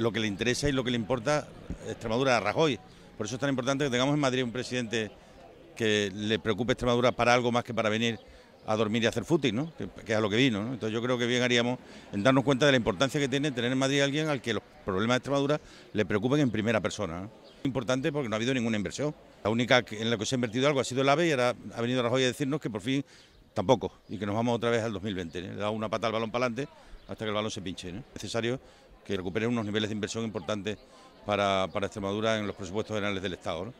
lo que le interesa y lo que le importa Extremadura a Rajoy. Por eso es tan importante que tengamos en Madrid un presidente que le preocupe Extremadura para algo más que para venir a dormir y hacer fútbol, ¿no? que, es a lo que vino. Entonces yo creo que bien haríamos en darnos cuenta de la importancia que tiene tener en Madrid a alguien al que los problemas de Extremadura le preocupen en primera persona. Es Importante porque no ha habido ninguna inversión. La única en la que se ha invertido algo ha sido el AVE y ahora ha venido Rajoy a decirnos que por fin tampoco y que nos vamos otra vez al 2020. Le da una pata al balón para adelante hasta que el balón se pinche. Es necesario que recupere unos niveles de inversión importantes para, Extremadura en los presupuestos generales del Estado.